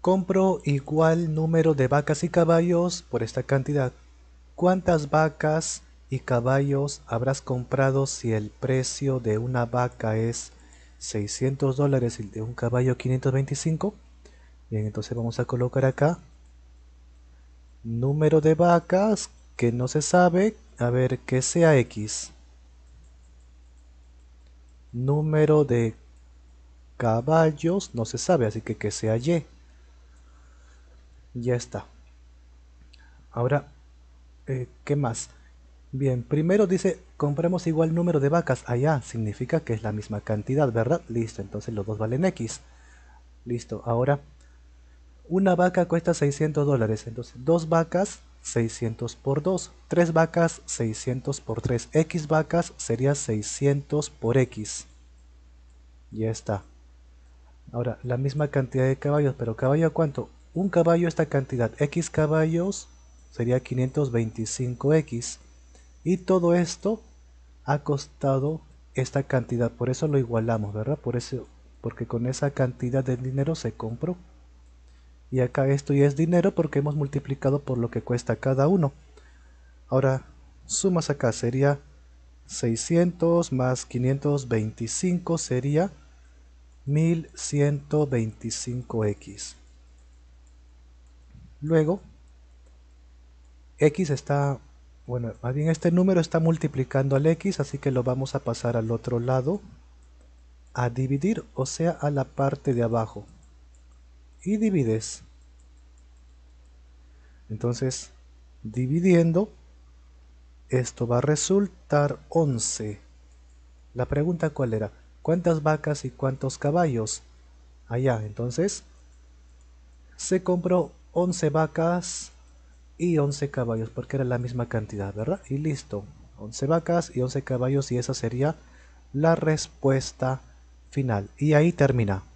Compro igual número de vacas y caballos por esta cantidad. ¿Cuántas vacas y caballos habrás comprado si el precio de una vaca es 600 dólares y de un caballo 525? Bien, entonces vamos a colocar acá número de vacas que no se sabe, a ver, que sea X. Número de caballos no se sabe, así que que sea Y. Ya está. Ahora, eh, ¿qué más? Bien, primero dice, compramos igual número de vacas allá, ah, significa que es la misma cantidad, ¿verdad? Listo, entonces los dos valen X. Listo, ahora, una vaca cuesta 600 dólares, entonces dos vacas, 600 por 2, tres vacas, 600 por 3, X vacas sería 600 por X. Ya está. Ahora, la misma cantidad de caballos, pero caballo cuánto? un caballo esta cantidad, X caballos sería 525X. Y todo esto ha costado esta cantidad, por eso lo igualamos, ¿verdad? Por eso, porque con esa cantidad de dinero se compró. Y acá esto ya es dinero porque hemos multiplicado por lo que cuesta cada uno. Ahora, sumas acá, sería 600 más 525 sería 1125X. Luego, x está, bueno, más bien este número está multiplicando al x, así que lo vamos a pasar al otro lado, a dividir, o sea, a la parte de abajo. Y divides. Entonces, dividiendo, esto va a resultar 11. La pregunta cuál era, ¿cuántas vacas y cuántos caballos? Allá, entonces, se compró 11 vacas y 11 caballos, porque era la misma cantidad, ¿verdad? Y listo, 11 vacas y 11 caballos y esa sería la respuesta final. Y ahí termina.